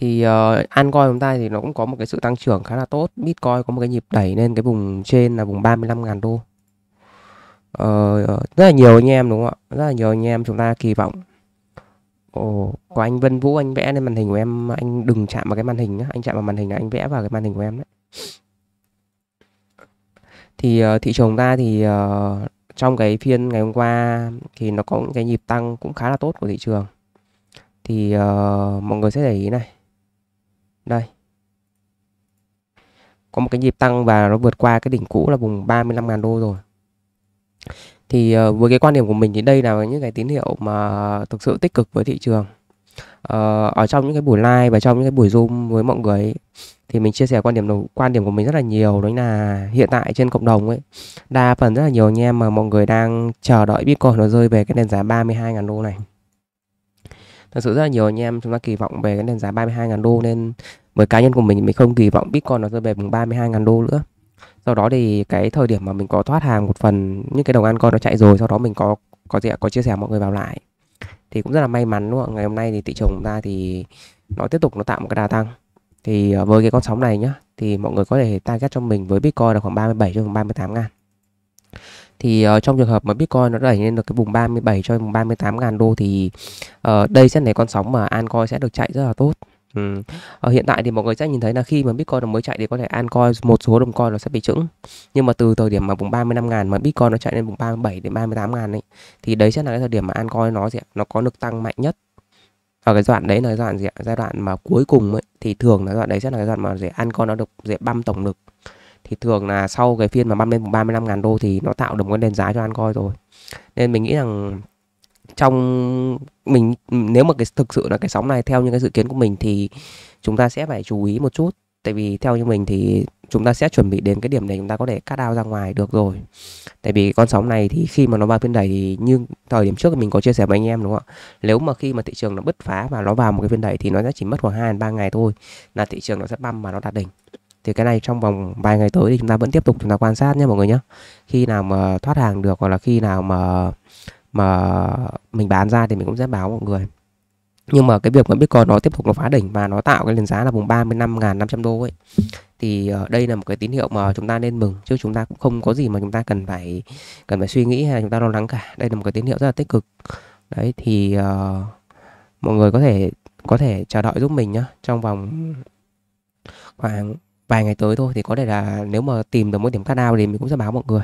thì uh, ờ, Ancoin chúng ta thì nó cũng có một cái sự tăng trưởng khá là tốt Bitcoin có một cái nhịp đẩy lên cái vùng trên là vùng 35.000 đô uh, rất là nhiều anh em đúng không ạ rất là nhiều anh em chúng ta kỳ vọng Ồ, có anh Vân Vũ anh vẽ lên màn hình của em anh đừng chạm vào cái màn hình nhá anh chạm vào màn hình anh vẽ vào cái màn hình của em đấy thì uh, thị trường ta thì uh, trong cái phiên ngày hôm qua thì nó có những cái nhịp tăng cũng khá là tốt của thị trường thì uh, mọi người sẽ để ý này đây có một cái nhịp tăng và nó vượt qua cái đỉnh cũ là vùng 35.000 đô rồi thì ờ, với cái quan điểm của mình thì đây là những cái tín hiệu mà thực sự tích cực với thị trường ờ, ở trong những cái buổi live và trong những cái buổi zoom với mọi người ấy, thì mình chia sẻ quan điểm quan điểm của mình rất là nhiều đấy là hiện tại trên cộng đồng ấy đa phần rất là nhiều anh em mà mọi người đang chờ đợi bitcoin nó rơi về cái nền giá 32.000 đô này thật sự rất là nhiều anh em chúng ta kỳ vọng về cái nền giá 32.000 đô nên với cá nhân của mình mình không kỳ vọng Bitcoin nó rơi về vùng 32.000 đô nữa sau đó thì cái thời điểm mà mình có thoát hàng một phần những cái đồng ăn con nó chạy rồi sau đó mình có có gì có chia sẻ mọi người vào lại thì cũng rất là may mắn đúng không? ngày hôm nay thì thị trường chúng ta thì nó tiếp tục nó tạo một cái đà tăng thì ờ, với cái con sóng này nhá thì mọi người có thể target cho mình với Bitcoin là khoảng 37 cho khoảng 38 ngàn thì uh, trong trường hợp mà Bitcoin nó đẩy lên được cái vùng 37 cho vùng 38 ngàn đô thì uh, đây sẽ là con sóng mà altcoin sẽ được chạy rất là tốt Ừ. Ờ, hiện tại thì mọi người sẽ nhìn thấy là khi mà Bitcoin nó mới chạy thì có thể altcoin một số đồng coin nó sẽ bị chững. Nhưng mà từ thời điểm mà vùng 35 ngàn mà Bitcoin nó chạy lên vùng 37 đến 38 ngàn ấy thì đấy sẽ là cái thời điểm mà altcoin nó gì ạ? nó có lực tăng mạnh nhất. Ở cái đoạn đấy là giai đoạn gì ạ? Giai đoạn mà cuối cùng ấy thì thường là đoạn đấy sẽ là cái đoạn mà gì altcoin nó được dễ băm tổng lực thì thường là sau cái phiên mà băm lên 35 ngàn đô thì nó tạo được một cái nền giá cho an Ancoin rồi nên mình nghĩ rằng trong mình nếu mà cái thực sự là cái sóng này theo những cái dự kiến của mình thì chúng ta sẽ phải chú ý một chút tại vì theo như mình thì chúng ta sẽ chuẩn bị đến cái điểm này chúng ta có thể cắt ao ra ngoài được rồi tại vì con sóng này thì khi mà nó vào phiên đẩy thì như thời điểm trước mình có chia sẻ với anh em đúng không ạ nếu mà khi mà thị trường nó bứt phá và nó vào một cái phiên đẩy thì nó sẽ chỉ mất khoảng hai ba ngày thôi là thị trường nó sẽ băm và nó đạt đỉnh thì cái này trong vòng vài ngày tới thì chúng ta vẫn tiếp tục chúng ta quan sát nhé mọi người nhé khi nào mà thoát hàng được hoặc là khi nào mà mà mình bán ra thì mình cũng sẽ báo mọi người nhưng mà cái việc mà Bitcoin nó tiếp tục nó phá đỉnh và nó tạo cái nền giá là vùng 35.500 đô ấy thì ờ, đây là một cái tín hiệu mà chúng ta nên mừng chứ chúng ta cũng không có gì mà chúng ta cần phải cần phải suy nghĩ hay chúng ta lo lắng cả đây là một cái tín hiệu rất là tích cực đấy thì uh, mọi người có thể có thể chờ đợi giúp mình nhá trong vòng khoảng vài ngày tới thôi thì có thể là nếu mà tìm được một điểm cắt nào thì mình cũng sẽ báo mọi người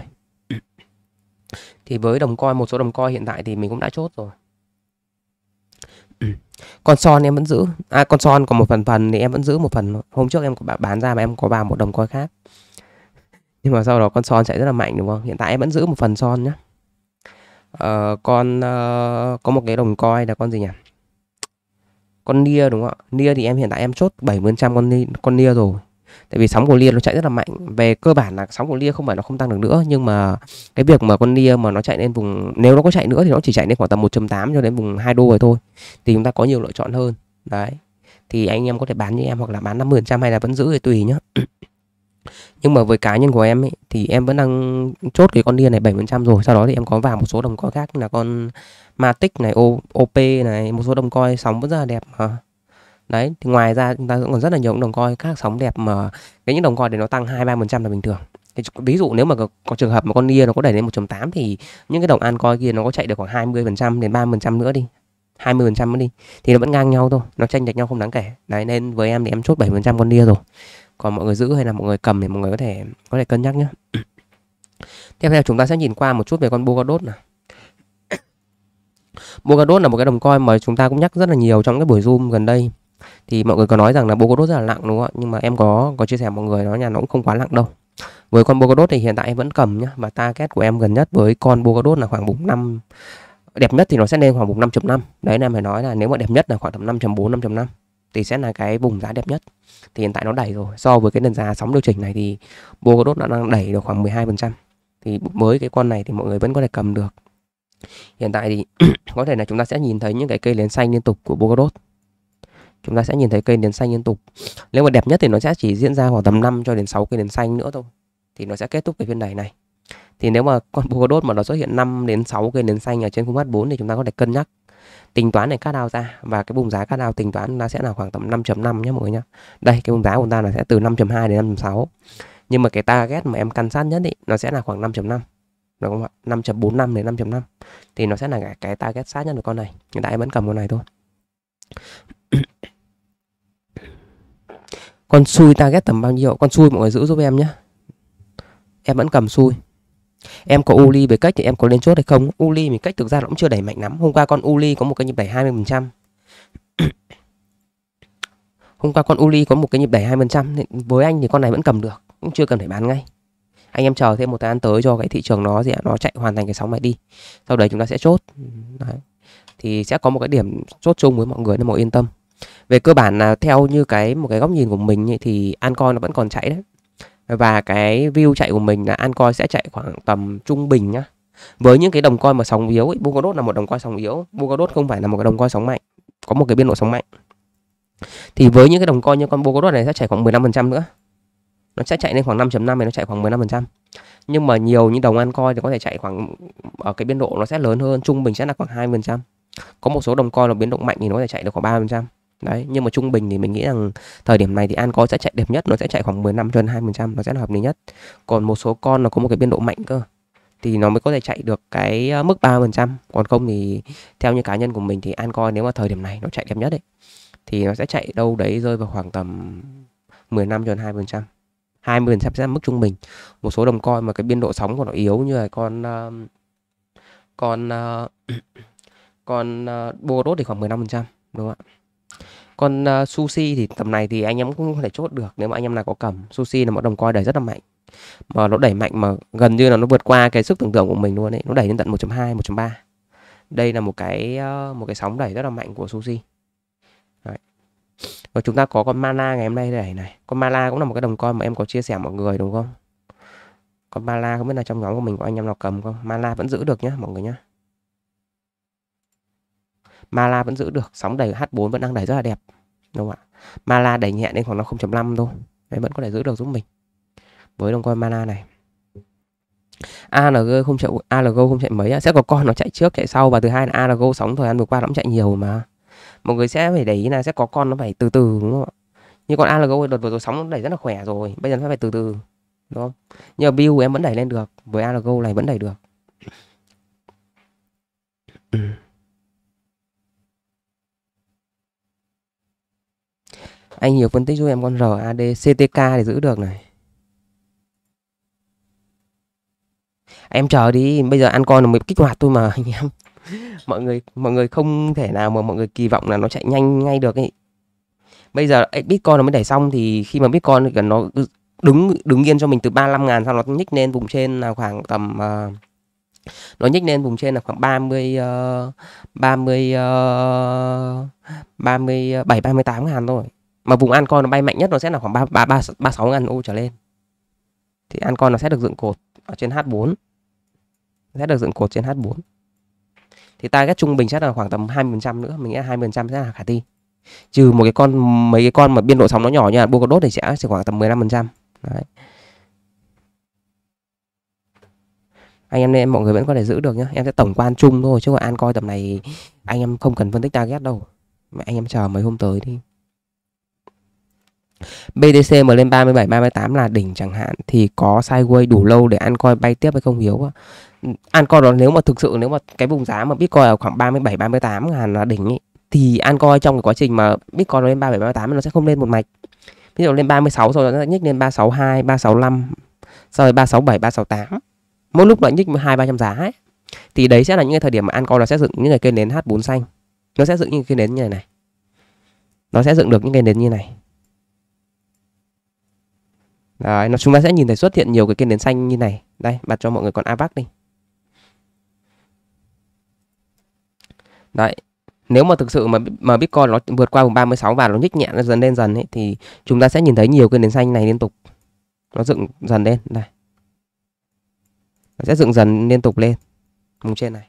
thì với đồng coi một số đồng coi hiện tại thì mình cũng đã chốt rồi con son em vẫn giữ à con son còn một phần phần thì em vẫn giữ một phần hôm trước em có bán ra mà em có vào một đồng coi khác nhưng mà sau đó con son chạy rất là mạnh đúng không hiện tại em vẫn giữ một phần son nhé. ờ, con uh, có một cái đồng coi là con gì nhỉ con nia đúng không ạ nia thì em hiện tại em chốt 70% con nia, con nia rồi tại vì sóng của lia nó chạy rất là mạnh ừ. về cơ bản là sóng của lia không phải nó không tăng được nữa nhưng mà cái việc mà con lia mà nó chạy lên vùng nếu nó có chạy nữa thì nó chỉ chạy lên khoảng tầm 1.8 cho đến vùng 2 đô rồi thôi thì chúng ta có nhiều lựa chọn hơn đấy thì anh em có thể bán như em hoặc là bán 50% hay là vẫn giữ thì tùy nhá nhưng mà với cá nhân của em ấy, thì em vẫn đang chốt cái con lia này 7% rồi sau đó thì em có vào một số đồng coi khác là con Matic này OP này một số đồng coi sóng vẫn rất là đẹp mà đấy thì ngoài ra chúng ta cũng còn rất là nhiều đồng coi các sóng đẹp mà cái những đồng coi để nó tăng hai ba phần trăm là bình thường thì ví dụ nếu mà có, có trường hợp mà con nia nó có đẩy lên 1.8 thì những cái đồng an coi kia nó có chạy được khoảng 20 phần trăm đến 30 phần trăm nữa đi 20 phần trăm nữa đi thì nó vẫn ngang nhau thôi nó tranh lệch nhau không đáng kể đấy nên với em thì em chốt 7 phần trăm con nia rồi còn mọi người giữ hay là mọi người cầm thì mọi người có thể có thể cân nhắc nhé tiếp theo chúng ta sẽ nhìn qua một chút về con Bogadot nào Bogadot là một cái đồng coi mà chúng ta cũng nhắc rất là nhiều trong cái buổi zoom gần đây thì mọi người có nói rằng là Bogodot rất là nặng đúng không ạ nhưng mà em có có chia sẻ mọi người nó nhà nó cũng không quá nặng đâu với con Bogodot thì hiện tại em vẫn cầm nhá và target của em gần nhất với con Bogodot là khoảng vùng 5 đẹp nhất thì nó sẽ lên khoảng vùng 5.5 đấy em phải nói là nếu mà đẹp nhất là khoảng tầm 5.4 5.5 thì sẽ là cái vùng giá đẹp nhất thì hiện tại nó đẩy rồi so với cái nền giá sóng điều chỉnh này thì bô có đốt đã đang đẩy được khoảng 12 phần trăm thì với cái con này thì mọi người vẫn có thể cầm được hiện tại thì có thể là chúng ta sẽ nhìn thấy những cái cây nến xanh liên tục của bô có đốt chúng ta sẽ nhìn thấy cây nến xanh liên tục nếu mà đẹp nhất thì nó sẽ chỉ diễn ra khoảng tầm 5 cho đến 6 cây nến xanh nữa thôi thì nó sẽ kết thúc cái phiên này này thì nếu mà con Polkadot mà nó xuất hiện 5 đến 6 cây nến xanh ở trên khung H4 thì chúng ta có thể cân nhắc tính toán để cắt đao ra và cái vùng giá cắt đao tính toán nó sẽ là khoảng tầm 5.5 nhé mọi người nhé Đây cái vùng giá của chúng ta là sẽ từ 5.2 đến 5.6. Nhưng mà cái target mà em căn sát nhất thì nó sẽ là khoảng 5.5. Đúng không ạ? 5.45 đến 5.5 thì nó sẽ là cái target sát nhất của con này. Hiện tại em vẫn cầm con này thôi con xui target tầm bao nhiêu con xui mọi người giữ giúp em nhé em vẫn cầm xui em có uli về cách thì em có lên chốt hay không uli mình cách thực ra nó cũng chưa đẩy mạnh lắm hôm qua con uli có một cái nhịp đẩy 20 phần trăm hôm qua con uli có một cái nhịp đẩy 20 phần trăm với anh thì con này vẫn cầm được cũng chưa cần phải bán ngay anh em chờ thêm một thời gian tới cho cái thị trường nó gì ạ nó chạy hoàn thành cái sóng này đi sau đấy chúng ta sẽ chốt Đấy. thì sẽ có một cái điểm chốt chung với mọi người nên mọi yên tâm về cơ bản là theo như cái một cái góc nhìn của mình ấy, thì Ancon nó vẫn còn chạy đấy và cái view chạy của mình là Ancon sẽ chạy khoảng tầm trung bình nhá với những cái đồng coin mà sóng yếu ấy, Bucadot là một đồng coin sóng yếu Bucadot không phải là một cái đồng coin sóng mạnh có một cái biên độ sóng mạnh thì với những cái đồng coin như con Bucadot này sẽ chạy khoảng 15% nữa nó sẽ chạy lên khoảng 5.5 này nó chạy khoảng 15%. Nhưng mà nhiều những đồng altcoin thì có thể chạy khoảng ở cái biên độ nó sẽ lớn hơn, trung bình sẽ là khoảng 20%. Có một số đồng coin là biến động mạnh thì nó sẽ chạy được khoảng 3% đấy nhưng mà trung bình thì mình nghĩ rằng thời điểm này thì an có sẽ chạy đẹp nhất nó sẽ chạy khoảng 15 cho đến 2 nó sẽ là hợp lý nhất còn một số con nó có một cái biên độ mạnh cơ thì nó mới có thể chạy được cái ờ, mức 3% còn không thì theo như cá nhân của mình thì an coi nếu mà thời điểm này nó chạy đẹp nhất ấy thì nó sẽ chạy đâu đấy rơi vào khoảng tầm 15 cho đến 2% 20 phần trăm mức trung bình một số đồng coi mà cái biên độ sóng của nó yếu như là con uh, con uh, con uh, đốt thì khoảng 15 phần trăm đúng không ạ còn uh, Sushi thì tầm này thì anh em cũng không thể chốt được nếu mà anh em nào có cầm. Sushi là một đồng coi đẩy rất là mạnh. Mà nó đẩy mạnh mà gần như là nó vượt qua cái sức tưởng tượng của mình luôn ấy, nó đẩy lên tận 1.2, 1.3. Đây là một cái uh, một cái sóng đẩy rất là mạnh của Sushi. Đấy. Và chúng ta có con Mana ngày hôm nay đẩy này. Con Mana cũng là một cái đồng coi mà em có chia sẻ mọi người đúng không? Con Mala không biết là trong nhóm của mình có anh em nào cầm không? Mala vẫn giữ được nhá mọi người nhá. Mala vẫn giữ được sóng đẩy H4 vẫn đang đẩy rất là đẹp đúng không ạ Mala đẩy nhẹ lên khoảng 0.5 thôi đấy vẫn có thể giữ được giúp mình với đồng coin Mala này ALG không chạy ALG không chạy mấy sẽ có con nó chạy trước chạy sau và thứ hai là ALG sóng thời gian vừa qua nó cũng chạy nhiều mà mọi người sẽ phải để ý là sẽ có con nó phải từ từ đúng không ạ như con ALG đợt vừa rồi sóng nó đẩy rất là khỏe rồi bây giờ nó phải từ từ đúng không Nhưng nhờ bill em vẫn đẩy lên được với ALG này vẫn đẩy được ừ. Anh Hiếu phân tích giúp em con RADCTK để giữ được này. Em chờ đi, bây giờ ăn con là mới kích hoạt thôi mà anh em. Mọi người mọi người không thể nào mà mọi người kỳ vọng là nó chạy nhanh ngay được ấy. Bây giờ Bitcoin nó mới đẩy xong thì khi mà Bitcoin thì nó đứng đứng yên cho mình từ 35 ngàn sau nó nhích lên vùng trên là khoảng tầm uh, nó nhích lên vùng trên là khoảng 30 uh, 30 uh, 37 38 ngàn thôi mà vùng an con nó bay mạnh nhất nó sẽ là khoảng ba ba ba sáu ngàn u trở lên thì an con nó sẽ được dựng cột ở trên h 4 sẽ được dựng cột trên h 4 thì target trung bình sẽ là khoảng tầm 20% nữa mình nghĩ 20% sẽ là khả thi trừ một cái con mấy cái con mà biên độ sóng nó nhỏ như là Bocodot thì sẽ chỉ khoảng tầm 15% Đấy. anh em nên mọi người vẫn có thể giữ được nhá em sẽ tổng quan chung thôi chứ còn an coi tầm này anh em không cần phân tích target đâu anh em chờ mấy hôm tới đi BTC mà lên 37 38 là đỉnh chẳng hạn thì có sideways đủ lâu để ăn coi bay tiếp hay không hiếu ăn coi đó nếu mà thực sự nếu mà cái vùng giá mà Bitcoin ở khoảng 37 38 ngàn là đỉnh ý, thì ăn coi trong cái quá trình mà Bitcoin nó lên 37 38 nó sẽ không lên một mạch. Ví dụ lên 36 rồi nó sẽ nhích lên 362, 365, sau rồi 367, 368. Mỗi lúc nó nhích 2 300 giá ấy. Thì đấy sẽ là những cái thời điểm mà ăn coi nó sẽ dựng những cái cây nến H4 xanh. Nó sẽ dựng những cái nến như này này. Nó sẽ dựng được những cái nến như này Đấy, nó chúng ta sẽ nhìn thấy xuất hiện nhiều cái cây nến xanh như này. Đây, bật cho mọi người con AVAC đi. Đấy, nếu mà thực sự mà mà Bitcoin nó vượt qua vùng 36 và nó nhích nhẹ nó dần lên dần ấy thì chúng ta sẽ nhìn thấy nhiều cây nến xanh này liên tục. Nó dựng dần lên đây. Nó sẽ dựng dần liên tục lên vùng trên này.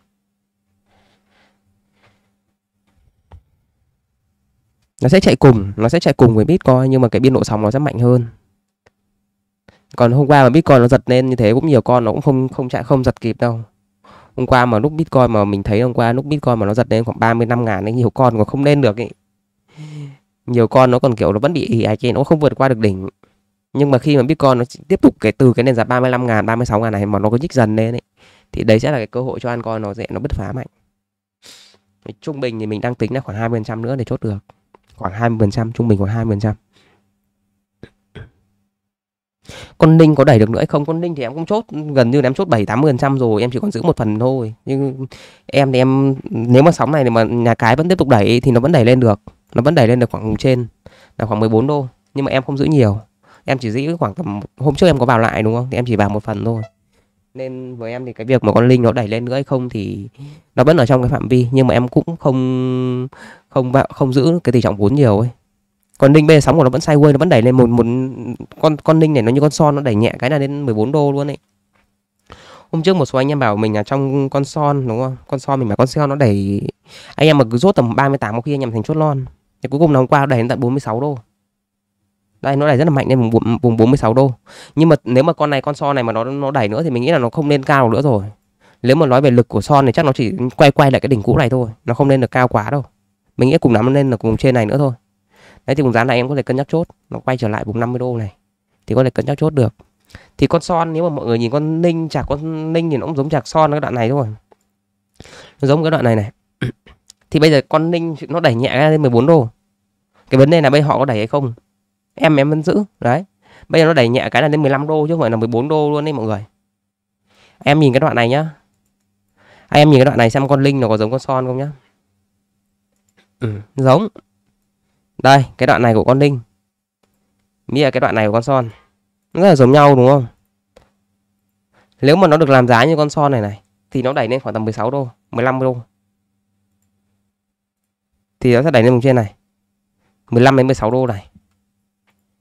Nó sẽ chạy cùng, nó sẽ chạy cùng với Bitcoin nhưng mà cái biên độ sóng nó sẽ mạnh hơn còn hôm qua mà bitcoin nó giật lên như thế cũng nhiều con nó cũng không không chạy không giật kịp đâu hôm qua mà lúc bitcoin mà mình thấy hôm qua lúc bitcoin mà nó giật lên khoảng 35 ngàn ấy nhiều con còn không lên được ấy nhiều con nó còn kiểu nó vẫn bị ì ạch nó không vượt qua được đỉnh nhưng mà khi mà bitcoin nó tiếp tục cái từ cái nền giá 35 ngàn ba 36 ngàn này mà nó có nhích dần lên ấy thì đấy sẽ là cái cơ hội cho ăn con nó dễ nó bứt phá mạnh trung bình thì mình đang tính là khoảng 20% nữa để chốt được khoảng 20% trung bình khoảng 20% con ninh có đẩy được nữa hay không con ninh thì em cũng chốt gần như em chốt bảy tám phần trăm rồi em chỉ còn giữ một phần thôi nhưng em thì em nếu mà sóng này thì mà nhà cái vẫn tiếp tục đẩy thì nó vẫn đẩy lên được nó vẫn đẩy lên được khoảng trên là khoảng 14 đô nhưng mà em không giữ nhiều em chỉ giữ khoảng tầm hôm trước em có vào lại đúng không thì em chỉ vào một phần thôi nên với em thì cái việc mà con linh nó đẩy lên nữa hay không thì nó vẫn ở trong cái phạm vi nhưng mà em cũng không không không giữ cái tỷ trọng vốn nhiều ấy còn ninh bây giờ sóng của nó vẫn sideways nó vẫn đẩy lên một một con con ninh này nó như con son nó đẩy nhẹ cái là lên 14 đô luôn ấy hôm trước một số anh em bảo mình là trong con son đúng không con son mình mà con son nó đẩy anh em mà cứ rốt tầm 38 một khi anh em thành chốt lon thì cuối cùng nó hôm qua nó đẩy lên tận 46 đô đây nó đẩy rất là mạnh lên vùng vùng 46 đô nhưng mà nếu mà con này con son này mà nó nó đẩy nữa thì mình nghĩ là nó không lên cao nữa rồi nếu mà nói về lực của son thì chắc nó chỉ quay quay lại cái đỉnh cũ này thôi nó không lên được cao quá đâu mình nghĩ cùng lắm lên là cùng trên này nữa thôi đấy thì vùng giá này em có thể cân nhắc chốt nó quay trở lại vùng 50 đô này thì có thể cân nhắc chốt được thì con son nếu mà mọi người nhìn con ninh chạc con ninh thì nó cũng giống chạc son cái đoạn này thôi nó giống cái đoạn này này thì bây giờ con ninh nó đẩy nhẹ lên 14 đô cái vấn đề là bây họ có đẩy hay không em em vẫn giữ đấy bây giờ nó đẩy nhẹ cái là lên 15 đô chứ không phải là 14 đô luôn đấy mọi người em nhìn cái đoạn này nhá em nhìn cái đoạn này xem con linh nó có giống con son không nhá ừ, giống đây, cái đoạn này của con linh Nghĩa là cái đoạn này của con Son. Nó rất là giống nhau đúng không? Nếu mà nó được làm giá như con Son này này, thì nó đẩy lên khoảng tầm 16 đô, 15 đô. Thì nó sẽ đẩy lên vùng trên này. 15 đến 16 đô này.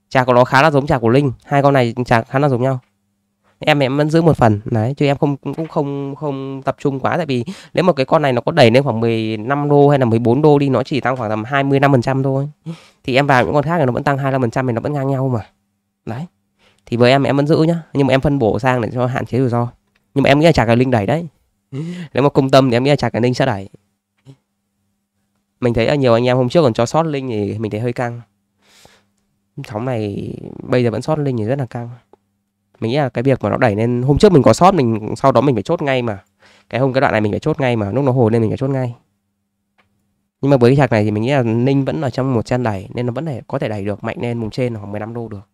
Trà của nó khá là giống trà của Linh. Hai con này trà khá là giống nhau em em vẫn giữ một phần đấy chứ em không cũng không không tập trung quá tại vì nếu mà cái con này nó có đẩy lên khoảng 15 đô hay là 14 đô đi nó chỉ tăng khoảng tầm 20 năm phần trăm thôi thì em vào những con khác thì nó vẫn tăng 25 phần trăm thì nó vẫn ngang nhau mà đấy thì với em em vẫn giữ nhá nhưng mà em phân bổ sang để cho hạn chế rủi ro nhưng mà em nghĩ là chả cái linh đẩy đấy nếu mà công tâm thì em nghĩ là chả cái linh sẽ đẩy mình thấy là nhiều anh em hôm trước còn cho sót linh thì mình thấy hơi căng sóng này bây giờ vẫn sót linh thì rất là căng mình nghĩ là cái việc mà nó đẩy lên hôm trước mình có sót mình sau đó mình phải chốt ngay mà cái hôm cái đoạn này mình phải chốt ngay mà lúc nó hồi nên mình phải chốt ngay nhưng mà với cái chạc này thì mình nghĩ là Ninh vẫn ở trong một chân đẩy nên nó vẫn thể có thể đẩy được mạnh lên vùng trên khoảng 15 đô được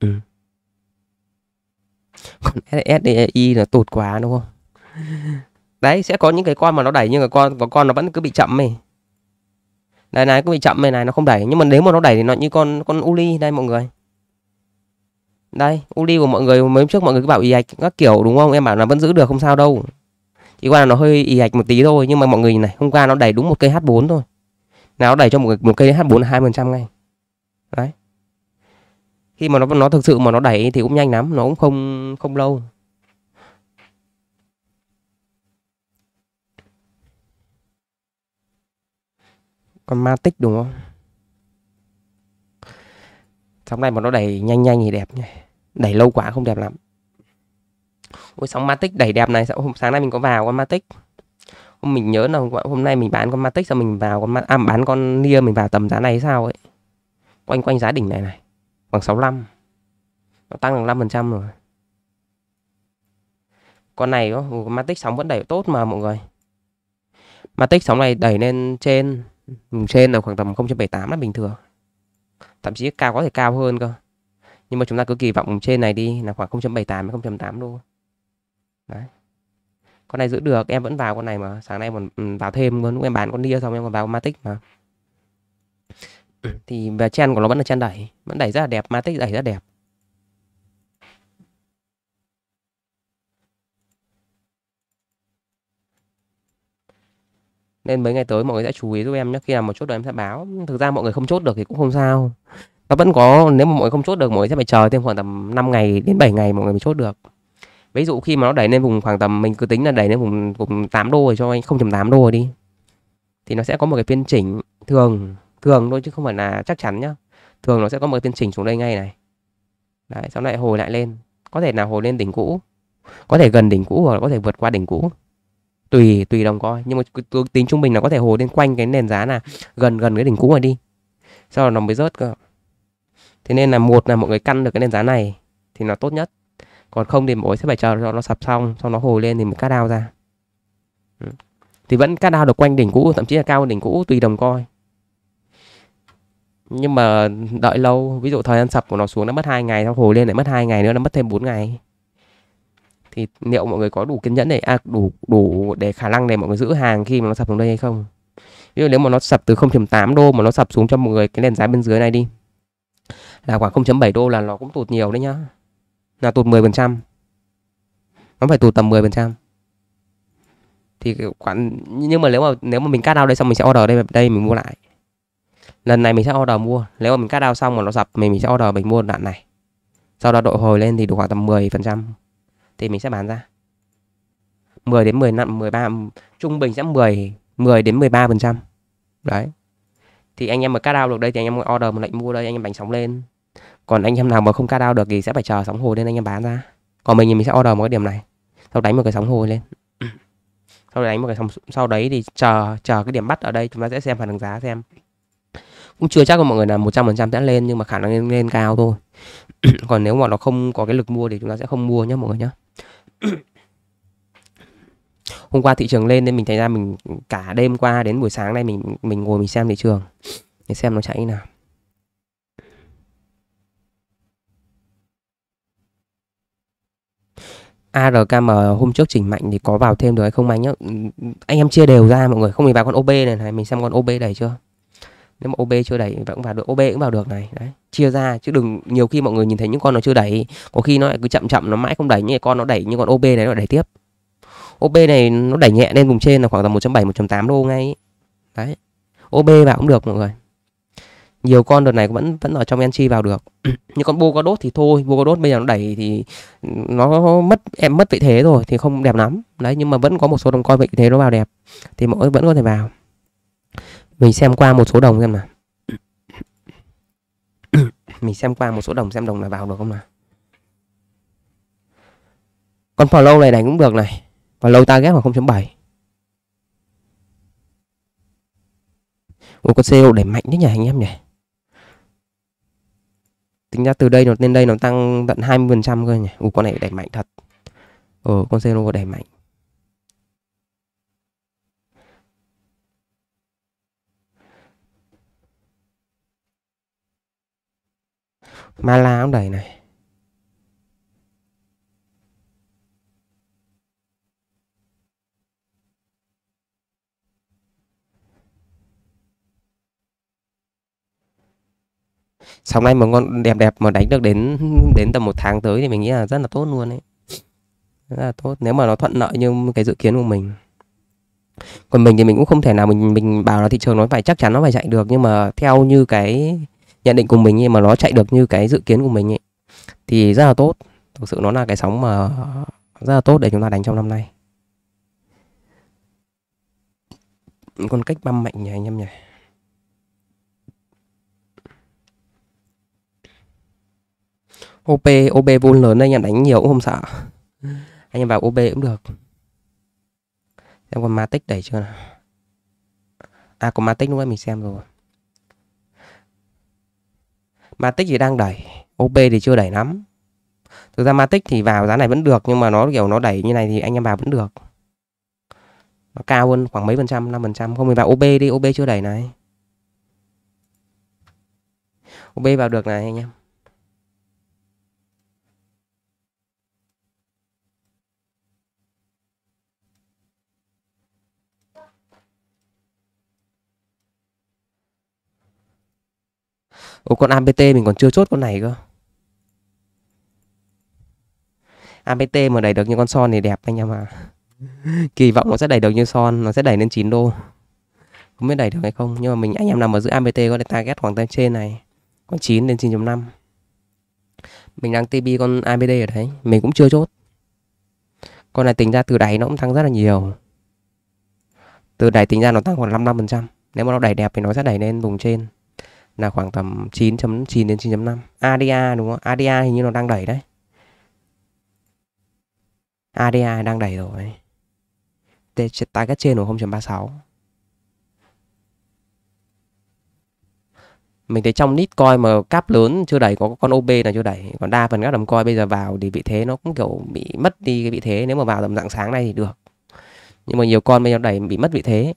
ừ. còn SDI e, là tụt quá đúng không đấy sẽ có những cái con mà nó đẩy nhưng mà con có con nó vẫn cứ bị chậm này đây này cũng bị chậm này này nó không đẩy nhưng mà nếu mà nó đẩy thì nó như con con uli đây mọi người đây uli của mọi người mới trước mọi người cứ bảo y ạch các kiểu đúng không em bảo là vẫn giữ được không sao đâu chỉ qua là nó hơi y ạch một tí thôi nhưng mà mọi người nhìn này hôm qua nó đẩy đúng một cây h 4 thôi nào đẩy cho một, một cây h 4 hai phần trăm ngay đấy khi mà nó nó thực sự mà nó đẩy thì cũng nhanh lắm nó cũng không không lâu còn matic đúng không sóng này mà nó đẩy nhanh nhanh thì đẹp nhỉ đẩy lâu quá không đẹp lắm ôi sóng matic đẩy đẹp này hôm sáng nay mình có vào con matic hôm mình nhớ là hôm nay mình bán con matic xong mình vào con Ma... à, bán con nia mình vào tầm giá này sao ấy quanh quanh giá đỉnh này này khoảng 65 nó tăng được 5 phần trăm rồi con này có matic sóng vẫn đẩy tốt mà mọi người matic sóng này đẩy lên trên trên là khoảng tầm 0.78 là bình thường thậm chí cao có thể cao hơn cơ nhưng mà chúng ta cứ kỳ vọng trên này đi là khoảng 0.78 đến 0.8 đô đấy con này giữ được em vẫn vào con này mà sáng nay còn vào thêm luôn lúc em bán con nia xong em còn vào matic mà ừ. thì về chen của nó vẫn là chen đẩy vẫn đẩy rất là đẹp matic đẩy rất đẹp nên mấy ngày tới mọi người sẽ chú ý giúp em nhé khi nào một chốt rồi em sẽ báo thực ra mọi người không chốt được thì cũng không sao nó vẫn có nếu mà mọi người không chốt được mọi người sẽ phải chờ thêm khoảng tầm 5 ngày đến 7 ngày mọi người mới chốt được ví dụ khi mà nó đẩy lên vùng khoảng tầm mình cứ tính là đẩy lên vùng vùng 8 đô rồi cho anh 0 tám đô rồi đi thì nó sẽ có một cái phiên chỉnh thường thường thôi chứ không phải là chắc chắn nhá thường nó sẽ có một cái phiên chỉnh xuống đây ngay này đấy sau lại hồi lại lên có thể là hồi lên đỉnh cũ có thể gần đỉnh cũ hoặc là có thể vượt qua đỉnh cũ tùy tùy đồng coi nhưng mà tính trung bình là có thể hồi lên quanh cái nền giá là gần gần cái đỉnh cũ rồi đi sau đó nó mới rớt cơ thế nên là một là mọi người căn được cái nền giá này thì nó tốt nhất còn không thì mọi người sẽ phải chờ cho nó sập xong xong nó hồi lên thì mới cắt đao ra ừ. thì vẫn cắt đao được quanh đỉnh cũ thậm chí là cao hơn đỉnh cũ tùy đồng coi nhưng mà đợi lâu ví dụ thời gian sập của nó xuống nó mất hai ngày sau hồi lên lại mất hai ngày nữa nó mất thêm 4 ngày thì liệu mọi người có đủ kiên nhẫn để à, đủ đủ để khả năng để mọi người giữ hàng khi mà nó sập xuống đây hay không ví dụ nếu mà nó sập từ 0.8 đô mà nó sập xuống cho mọi người cái nền giá bên dưới này đi là khoảng 0.7 đô là nó cũng tụt nhiều đấy nhá là tụt 10% nó phải tụt tầm 10% thì khoản nhưng mà nếu mà nếu mà mình cắt đau đây xong mình sẽ order đây đây mình mua lại lần này mình sẽ order mua nếu mà mình cắt đau xong mà nó sập mình mình sẽ order mình mua đoạn này sau đó đội hồi lên thì được khoảng tầm 10% thì mình sẽ bán ra 10 đến 15 13 trung bình sẽ 10 10 đến 13% đấy thì anh em mà cắt out được đây thì anh em order một lệnh mua đây anh em đánh sóng lên còn anh em nào mà không cắt out được thì sẽ phải chờ sóng hồi lên anh em bán ra còn mình thì mình sẽ order một cái điểm này sau đánh một cái sóng hồi lên sau đấy đánh một cái sóng sau đấy thì chờ chờ cái điểm bắt ở đây chúng ta sẽ xem phản ứng giá xem cũng chưa chắc là mọi người là 100% sẽ lên nhưng mà khả năng lên, lên cao thôi còn nếu mà nó không có cái lực mua thì chúng ta sẽ không mua nhé mọi người nhé hôm qua thị trường lên nên mình thấy ra mình cả đêm qua đến buổi sáng nay mình mình ngồi mình xem thị trường để xem nó chạy như nào ARKM hôm trước chỉnh mạnh thì có vào thêm được hay không anh nhá anh em chia đều ra mọi người không mình vào con OB này này mình xem con OB đẩy chưa nếu mà OB chưa đẩy vẫn vào được OB cũng vào được này đấy chia ra chứ đừng nhiều khi mọi người nhìn thấy những con nó chưa đẩy có khi nó lại cứ chậm chậm nó mãi không đẩy như con nó đẩy như con OB này nó đẩy tiếp OP này nó đẩy nhẹ lên vùng trên là khoảng tầm 1.7 1.8 đô ngay. Ấy. Đấy. OB vào cũng được mọi người. Nhiều con đợt này vẫn vẫn ở trong entry vào được. Như con bô có đốt thì thôi, bô có đốt bây giờ nó đẩy thì nó mất em mất vị thế rồi thì không đẹp lắm. Đấy nhưng mà vẫn có một số đồng coi vị thế nó vào đẹp thì mọi người vẫn có thể vào. Mình xem qua một số đồng xem nào. mình xem qua một số đồng xem đồng là vào được không nào. Con follow này đánh cũng được này và low target vào 0.7 Ủa con CEO đẩy mạnh đấy nhỉ anh em nhỉ Tính ra từ đây nó lên đây nó tăng tận 20% cơ nhỉ Ủa con này đẩy mạnh thật Ờ con CEO đẩy mạnh Mala cũng đẩy này sóng nay một con đẹp đẹp mà đánh được đến đến tầm một tháng tới thì mình nghĩ là rất là tốt luôn đấy rất là tốt nếu mà nó thuận lợi như cái dự kiến của mình còn mình thì mình cũng không thể nào mình mình bảo là thị trường nó phải chắc chắn nó phải chạy được nhưng mà theo như cái nhận định của mình nhưng mà nó chạy được như cái dự kiến của mình ấy thì rất là tốt thực sự nó là cái sóng mà rất là tốt để chúng ta đánh trong năm nay con cách băm mạnh nhỉ anh em nhỉ OP OP vun lớn đây anh em đánh nhiều cũng không sợ anh em vào OB cũng được Em còn Matic đẩy chưa nào à có Matic lúc nãy mình xem rồi Matic thì đang đẩy OP thì chưa đẩy lắm thực ra Matic thì vào giá này vẫn được nhưng mà nó kiểu nó đẩy như này thì anh em vào vẫn được nó cao hơn khoảng mấy phần trăm năm phần trăm không mình vào OB đi OB chưa đẩy này OB vào được này anh em Ô con APT mình còn chưa chốt con này cơ APT mà đẩy được như con son thì đẹp anh em ạ à. Kỳ vọng nó sẽ đẩy được như son Nó sẽ đẩy lên 9 đô Không biết đẩy được hay không Nhưng mà mình anh em nằm ở giữa APT có thể target khoảng tầm trên này Con 9 đến 9.5 Mình đang TP con APT ở đấy Mình cũng chưa chốt Con này tính ra từ đáy nó cũng tăng rất là nhiều Từ đáy tính ra nó tăng khoảng 55% Nếu mà nó đẩy đẹp thì nó sẽ đẩy lên vùng trên là khoảng tầm 9.9 đến 9.5 ADA đúng không? ADA hình như nó đang đẩy đấy ADA đang đẩy rồi target trên của 0.36 mình thấy trong nít coi mà cáp lớn chưa đẩy có con OB là chưa đẩy còn đa phần các đồng coi bây giờ vào thì vị thế nó cũng kiểu bị mất đi cái vị thế nếu mà vào tầm dạng sáng này thì được nhưng mà nhiều con bây giờ đẩy bị mất vị thế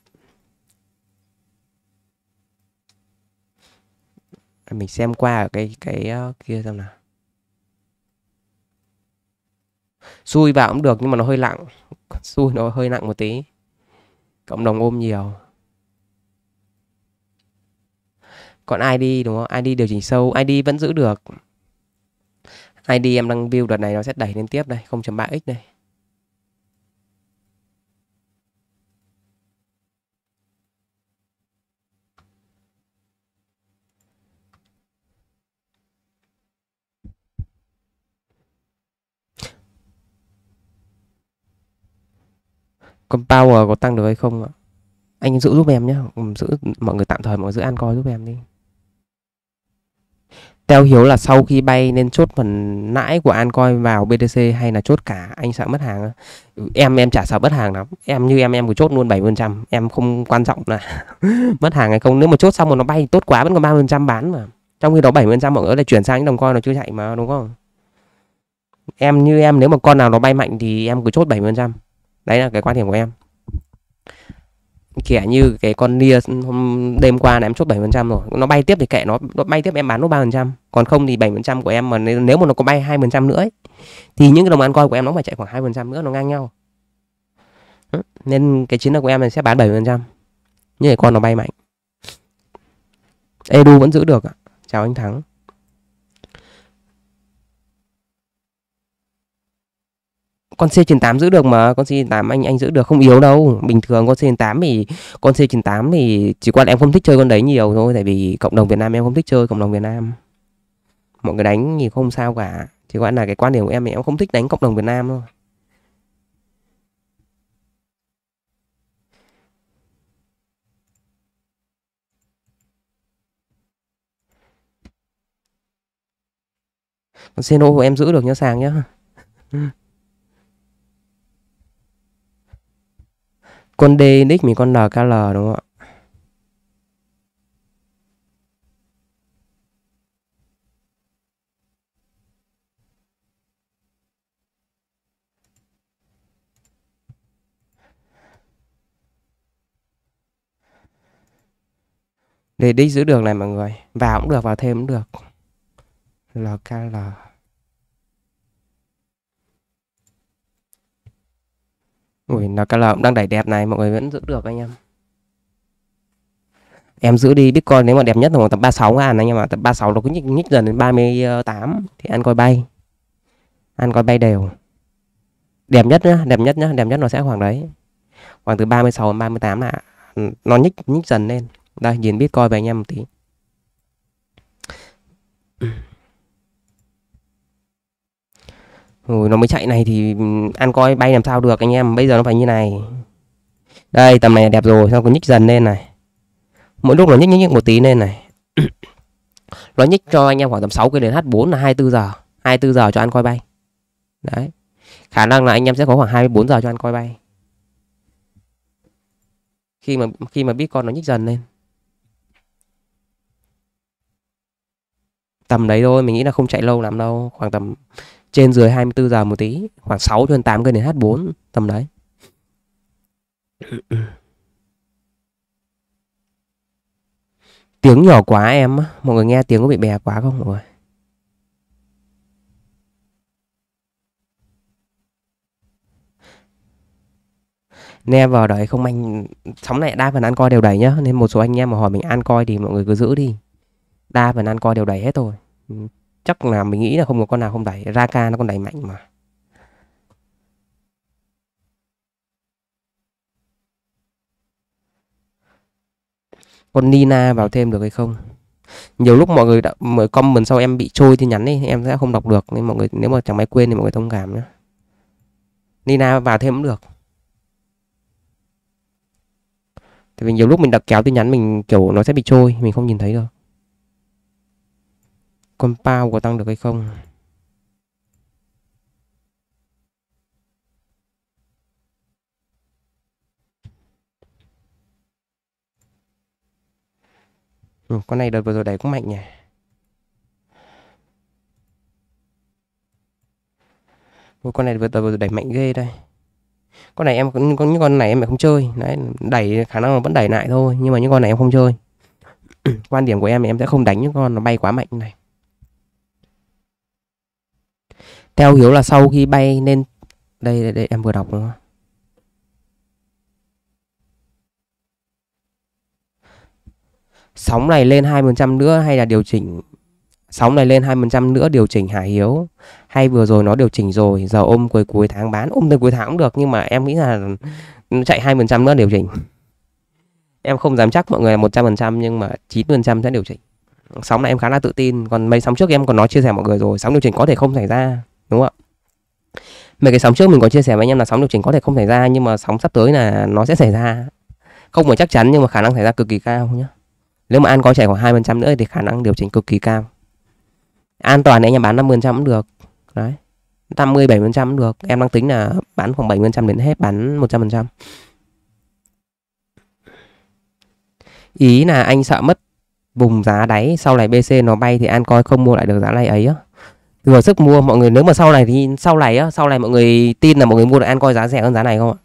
mình xem qua ở cái cái uh, kia xem nào xui vào cũng được nhưng mà nó hơi nặng xui nó hơi nặng một tí cộng đồng ôm nhiều còn ID đúng không ID điều chỉnh sâu ID vẫn giữ được ID em đang view đợt này nó sẽ đẩy lên tiếp đây 0.3x đây power có tăng được hay không ạ? Anh giữ giúp em nhé, giữ mọi người tạm thời mọi người giữ an coi giúp em đi. Theo Hiếu là sau khi bay nên chốt phần lãi của an coi vào BTC hay là chốt cả anh sợ mất hàng Em em chả sợ mất hàng lắm Em như em em cứ chốt luôn 70% Em không quan trọng là mất hàng hay không Nếu mà chốt xong mà nó bay tốt quá vẫn còn 30% bán mà Trong khi đó 70% mọi người lại chuyển sang những đồng coin nó chưa chạy mà đúng không Em như em nếu mà con nào nó bay mạnh thì em cứ chốt 70% đấy là cái quan điểm của em kẻ như cái con nia hôm đêm qua là em chốt 7% rồi nó bay tiếp thì kệ nó, nó bay tiếp em bán nó 3% còn không thì 7% của em mà nếu mà nó có bay 2% nữa ấy, thì những cái đồng ăn coi của em nó phải chạy khoảng 2% nữa nó ngang nhau nên cái chiến lược của em là sẽ bán 7% Như cái con nó bay mạnh Edu vẫn giữ được ạ chào anh Thắng con C98 giữ được mà con C98 anh anh giữ được không yếu đâu bình thường con C98 thì con C98 thì chỉ quan em không thích chơi con đấy nhiều thôi tại vì cộng đồng Việt Nam em không thích chơi cộng đồng Việt Nam mọi người đánh thì không sao cả chỉ quan là cái quan điểm của em thì em không thích đánh cộng đồng Việt Nam thôi con Xeno em giữ được nhá sàng nhá con D nick mình con NKL đúng không ạ? Để đi giữ được này mọi người Vào cũng được, vào thêm cũng được LKL Ui, Nacala cũng đang đẩy đẹp này, mọi người vẫn giữ được anh em. Em giữ đi Bitcoin nếu mà đẹp nhất là khoảng tầm 36 ngàn anh em ạ. Tầm 36 nó cứ nhích, nhích dần đến 38 thì ăn coi bay. Ăn coi bay đều. Đẹp nhất nhá, đẹp nhất nhá, đẹp nhất nó sẽ khoảng đấy. Khoảng từ 36 đến 38 là nó nhích nhích dần lên. Đây, nhìn Bitcoin về anh em một tí. rồi nó mới chạy này thì ừ, ăn coi bay làm sao được anh em bây giờ nó phải như này đây tầm này đẹp rồi xong còn nhích dần lên này mỗi lúc nó nhích nhích, nhích một tí lên này nó nhích cho anh em khoảng tầm 6 cái đến h4 là 24 giờ 24 giờ cho ăn coi bay đấy khả năng là anh em sẽ có khoảng 24 giờ cho ăn coi bay khi mà khi mà biết con nó nhích dần lên tầm đấy thôi mình nghĩ là không chạy lâu lắm đâu khoảng tầm trên dưới 24 giờ một tí khoảng 6 cho đến 8 cân đến H4 tầm đấy tiếng nhỏ quá em mọi người nghe tiếng có bị bè quá không mọi người vào đấy không anh Sóng này đa phần ăn coi đều đẩy nhá Nên một số anh em mà hỏi mình ăn coi Thì mọi người cứ giữ đi Đa phần ăn coi đều đẩy hết rồi chắc là mình nghĩ là không có con nào không đẩy Raka nó còn đẩy mạnh mà con Nina vào thêm được hay không nhiều lúc mọi người đã mở comment sau em bị trôi thì nhắn đi em sẽ không đọc được nên mọi người nếu mà chẳng may quên thì mọi người thông cảm nhé Nina vào thêm cũng được thì vì nhiều lúc mình đọc kéo tin nhắn mình kiểu nó sẽ bị trôi mình không nhìn thấy được compound có tăng được hay không ừ, con này đợt vừa rồi đẩy cũng mạnh nhỉ Ôi, con này vừa rồi đẩy mạnh ghê đây con này em có những con này em lại không chơi đấy đẩy khả năng vẫn đẩy lại thôi nhưng mà những con này em không chơi quan điểm của em thì em sẽ không đánh những con nó bay quá mạnh này theo hiểu là sau khi bay nên đây đây, đây em vừa đọc đúng không sóng này lên 2% nữa hay là điều chỉnh sóng này lên 2% nữa điều chỉnh Hải Hiếu hay vừa rồi nó điều chỉnh rồi giờ ôm cuối cuối tháng bán ôm từ cuối tháng cũng được nhưng mà em nghĩ là nó chạy 2% nữa điều chỉnh em không dám chắc mọi người là 100% nhưng mà 9% sẽ điều chỉnh sóng này em khá là tự tin còn mấy sóng trước em còn nói chia sẻ mọi người rồi sóng điều chỉnh có thể không xảy ra đúng không ạ mấy cái sóng trước mình có chia sẻ với anh em là sóng điều chỉnh có thể không xảy ra nhưng mà sóng sắp tới là nó sẽ xảy ra không phải chắc chắn nhưng mà khả năng xảy ra cực kỳ cao nhé nếu mà an có chảy khoảng hai phần trăm nữa thì khả năng điều chỉnh cực kỳ cao an toàn thì anh em bán năm phần trăm cũng được đấy năm mươi bảy phần trăm được em đang tính là bán khoảng bảy phần trăm đến hết bán một trăm phần trăm ý là anh sợ mất vùng giá đáy sau này bc nó bay thì an coi không mua lại được giá này ấy á thừa sức mua mọi người nếu mà sau này thì sau này á sau này mọi người tin là mọi người mua được ăn coi giá rẻ hơn giá này không ạ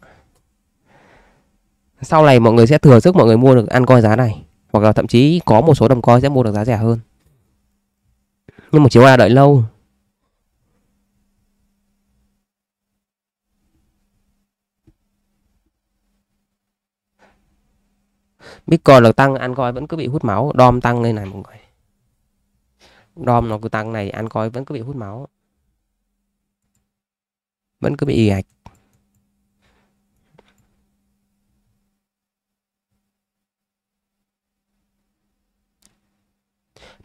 sau này mọi người sẽ thừa sức mọi người mua được ăn coi giá này hoặc là thậm chí có một số đồng coi sẽ mua được giá rẻ hơn nhưng mà chiếu ra đợi lâu Bitcoin được tăng, ăn coi vẫn cứ bị hút máu, DOM tăng lên này mọi người. Dom nó cứ tăng này ăn coi vẫn cứ bị hút máu. Vẫn cứ bị ì ạch.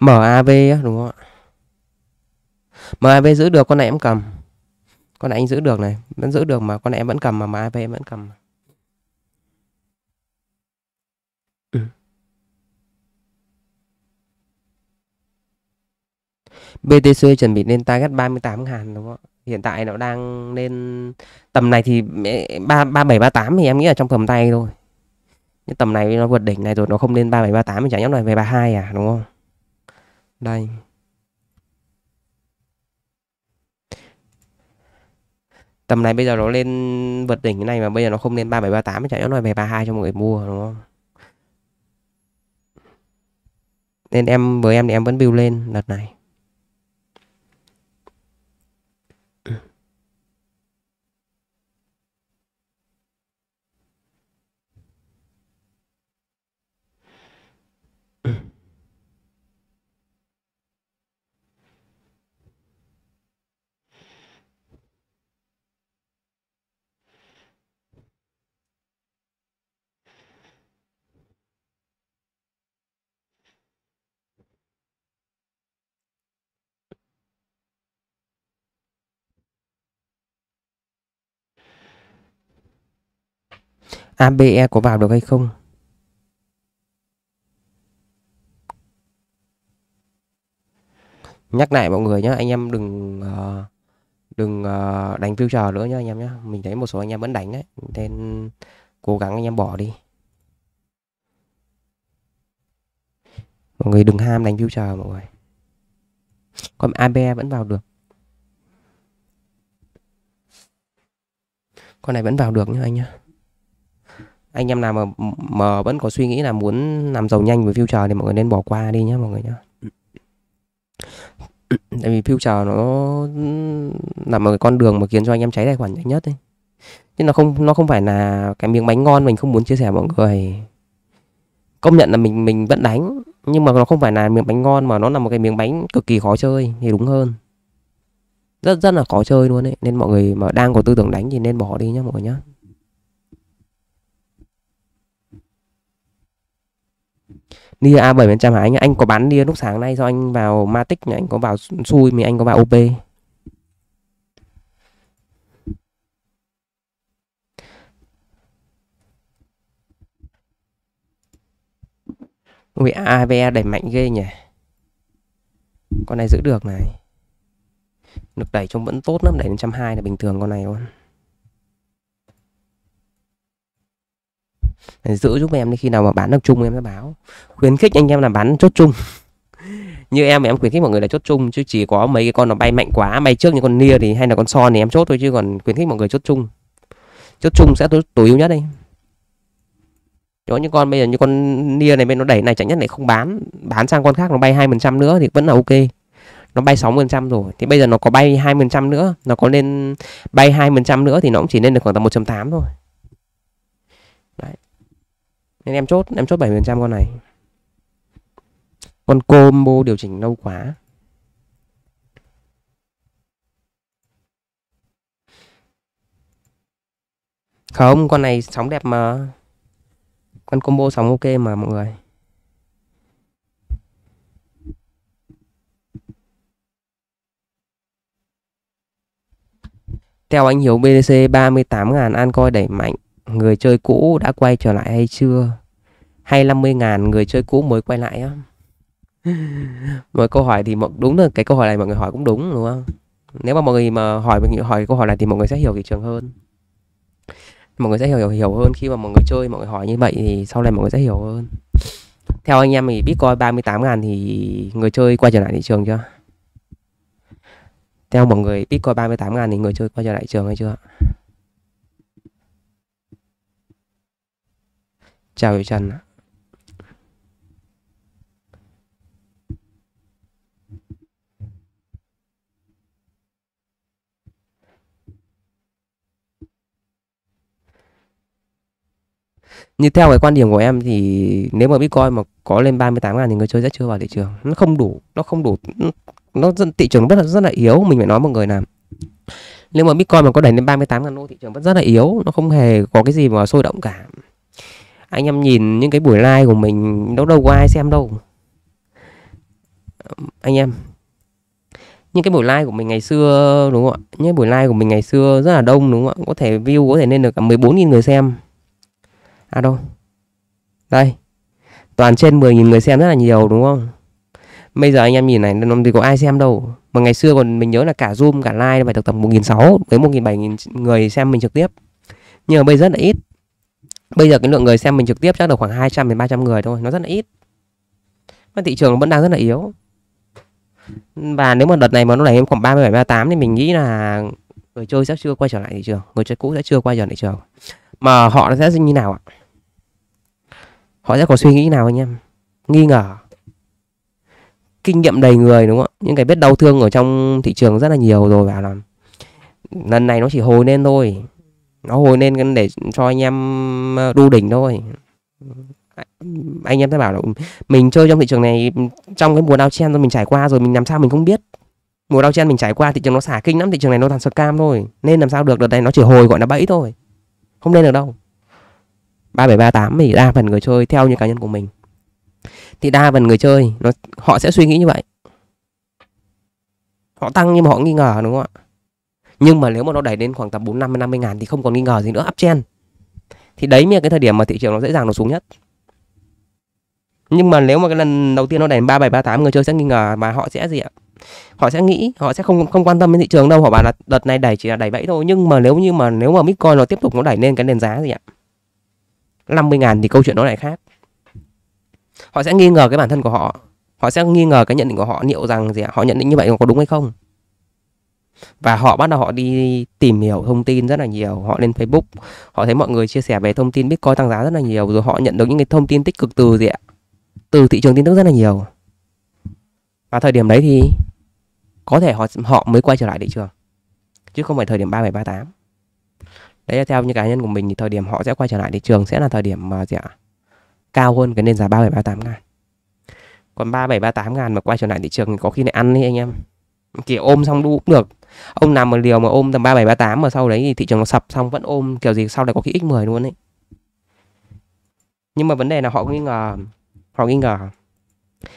MAV đúng không ạ? MAV giữ được con này em cầm. Con này anh giữ được này, vẫn giữ được mà con này em vẫn cầm mà MAV em vẫn cầm. BTC chuẩn bị lên target 38 ngàn đúng không ạ? Hiện tại nó đang lên tầm này thì 3, 37, 38 thì em nghĩ là trong tầm tay thôi. Nhưng tầm này nó vượt đỉnh này rồi nó không lên 37, 38 thì chả nhóc này về 32 à đúng không? Đây. Tầm này bây giờ nó lên vượt đỉnh cái này mà bây giờ nó không lên 37, 38 thì chả nhóc này về 32 cho mọi người mua đúng không? Nên em với em thì em vẫn build lên đợt này. ABE có vào được hay không nhắc lại mọi người nhé anh em đừng uh, đừng uh, đánh future nữa nhé anh em nhé mình thấy một số anh em vẫn đánh đấy nên cố gắng anh em bỏ đi mọi người đừng ham đánh future mọi người còn abe vẫn vào được con này vẫn vào được nhá anh nhá anh em nào mà mà vẫn có suy nghĩ là muốn làm giàu nhanh với future thì mọi người nên bỏ qua đi nhé mọi người nhé tại vì future nó là một cái con đường mà khiến cho anh em cháy tài khoản nhanh nhất ấy nhưng nó không nó không phải là cái miếng bánh ngon mình không muốn chia sẻ mọi người công nhận là mình mình vẫn đánh nhưng mà nó không phải là miếng bánh ngon mà nó là một cái miếng bánh cực kỳ khó chơi thì đúng hơn rất rất là khó chơi luôn ấy nên mọi người mà đang có tư tưởng đánh thì nên bỏ đi nhá mọi người nhá Nia A7 100 hả anh? Anh có bán Nia lúc sáng nay do anh vào Matic nhỉ anh có vào xui mình anh có vào OP. Ui AVE đẩy mạnh ghê nhỉ. Con này giữ được này. Lực đẩy trông vẫn tốt lắm, đẩy 120 là bình thường con này luôn. giữ giúp em đi khi nào mà bán được chung em sẽ báo khuyến khích anh em là bán chốt chung như em em khuyến khích mọi người là chốt chung chứ chỉ có mấy cái con nó bay mạnh quá bay trước như con nia thì hay là con so thì em chốt thôi chứ còn khuyến khích mọi người chốt chung chốt chung sẽ tối, tối ưu nhất đây có những con bây giờ như con nia này bên nó đẩy này chẳng nhất lại không bán bán sang con khác nó bay hai phần trăm nữa thì vẫn là ok nó bay phần trăm rồi thì bây giờ nó có bay hai phần trăm nữa nó có lên bay hai phần trăm nữa thì nó cũng chỉ lên được khoảng tầm 1.8 thôi Đấy nên em chốt em chốt 70% con này con combo điều chỉnh lâu quá không con này sóng đẹp mà con combo sóng ok mà mọi người Theo anh Hiếu BDC 38.000 Ancoin đẩy mạnh người chơi cũ đã quay trở lại hay chưa hay 50.000 người chơi cũ mới quay lại á Mọi câu hỏi thì mọi đúng là cái câu hỏi này mọi người hỏi cũng đúng đúng không nếu mà mọi người mà hỏi mình hỏi câu hỏi này thì mọi người sẽ hiểu thị trường hơn mọi người sẽ hiểu hiểu hơn khi mà mọi người chơi mọi người hỏi như vậy thì sau này mọi người sẽ hiểu hơn theo anh em thì Bitcoin 38 ngàn thì người chơi quay trở lại thị trường chưa theo mọi người Bitcoin 38 ngàn thì người chơi quay trở lại thị trường hay chưa chào chị chân. như theo cái quan điểm của em thì nếu mà Bitcoin mà có lên 38 ngàn thì người chơi sẽ chưa vào thị trường nó không đủ nó không đủ nó dân thị trường rất là rất là yếu mình phải nói mọi người làm nếu mà Bitcoin mà có đẩy lên 38 ngàn đô thị trường vẫn rất là yếu nó không hề có cái gì mà sôi động cả anh em nhìn những cái buổi like của mình đâu đâu có ai xem đâu anh em những cái buổi like của mình ngày xưa đúng không ạ những buổi like của mình ngày xưa rất là đông đúng không ạ có thể view có thể lên được cả 14.000 người xem à đâu đây toàn trên 10.000 người xem rất là nhiều đúng không bây giờ anh em nhìn này thì có ai xem đâu mà ngày xưa còn mình nhớ là cả zoom cả like phải được tầm 1.600 tới 1.700 người xem mình trực tiếp nhưng mà bây giờ rất là ít bây giờ cái lượng người xem mình trực tiếp chắc được khoảng 200 đến 300 người thôi nó rất là ít mà thị trường vẫn đang rất là yếu và nếu mà đợt này mà nó lại em khoảng 37 38 thì mình nghĩ là người chơi sẽ chưa quay trở lại thị trường người chơi cũ sẽ chưa quay trở lại thị trường mà họ sẽ như nào ạ họ sẽ có suy nghĩ nào anh em nghi ngờ kinh nghiệm đầy người đúng không ạ những cái vết đau thương ở trong thị trường rất là nhiều rồi bảo là lần này nó chỉ hồi lên thôi nó hồi nên để cho anh em ờ, đu đỉnh thôi anh em sẽ bảo là mình chơi trong thị trường này trong cái mùa đau chen rồi mình trải qua rồi mình làm sao mình không biết mùa đau chen mình trải qua thị trường nó xả kinh lắm thị trường này nó toàn cam thôi nên làm sao được đợt này nó chỉ hồi gọi là bẫy thôi không lên được đâu ba bảy ba tám thì đa phần người chơi theo như cá nhân của mình thì đa phần người chơi nó họ sẽ suy nghĩ như vậy họ tăng nhưng mà họ nghi ngờ đúng không ạ nhưng mà nếu mà nó đẩy đến khoảng tầm 4 50 50 ngàn thì không còn nghi ngờ gì nữa uptrend thì đấy mới là cái thời điểm mà thị trường nó dễ dàng nó xuống nhất nhưng mà nếu mà cái lần đầu tiên nó đẩy 3738 người chơi sẽ nghi ngờ mà họ sẽ gì ạ họ sẽ nghĩ họ sẽ không không quan tâm đến thị trường đâu họ bảo là đợt này đẩy chỉ là đẩy bẫy thôi nhưng mà nếu như mà nếu mà bitcoin nó tiếp tục nó đẩy lên cái nền giá gì ạ 50 ngàn thì câu chuyện nó lại khác họ sẽ nghi ngờ cái bản thân của họ họ sẽ nghi ngờ cái nhận định của họ liệu rằng gì ạ họ nhận định như vậy có đúng hay không và họ bắt đầu họ đi tìm hiểu thông tin rất là nhiều họ lên Facebook họ thấy mọi người chia sẻ về thông tin Bitcoin tăng giá rất là nhiều rồi họ nhận được những cái thông tin tích cực từ gì ạ từ thị trường tin tức rất là nhiều và thời điểm đấy thì có thể họ họ mới quay trở lại thị trường chứ không phải thời điểm 3738 đấy là theo như cá nhân của mình thì thời điểm họ sẽ quay trở lại thị trường sẽ là thời điểm mà gì ạ cao hơn cái nền giá 3738 ngàn còn 3738 ngàn mà quay trở lại thị trường thì có khi lại ăn đi anh em chỉ ôm xong đu cũng được ông nằm một liều mà ôm tầm ba bảy ba tám mà sau đấy thì thị trường nó sập xong vẫn ôm kiểu gì sau này có khi x10 luôn ấy nhưng mà vấn đề là họ nghi ngờ họ nghi ngờ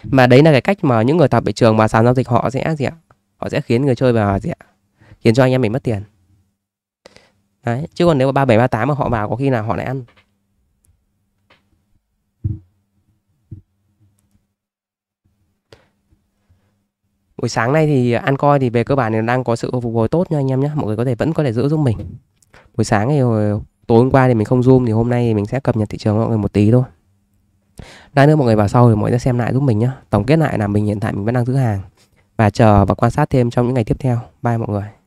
mà đấy là cái cách mà những người tập thị trường mà sàn giao dịch họ sẽ gì ạ họ sẽ khiến người chơi vào gì ạ khiến cho anh em mình mất tiền đấy chứ còn nếu mà ba bảy ba tám mà họ vào có khi nào họ lại ăn buổi sáng nay thì ăn coi thì về cơ bản thì đang có sự phục hồi tốt nha anh em nhé mọi người có thể vẫn có thể giữ giúp mình buổi sáng thì hồi, ờ, tối hôm qua thì mình không zoom thì hôm nay thì mình sẽ cập nhật thị trường mọi người một tí thôi lát nữa mọi người vào sau thì mọi người sẽ xem lại giúp mình nhé tổng kết lại là mình hiện tại mình vẫn đang giữ hàng và chờ và quan sát thêm trong những ngày tiếp theo bye mọi người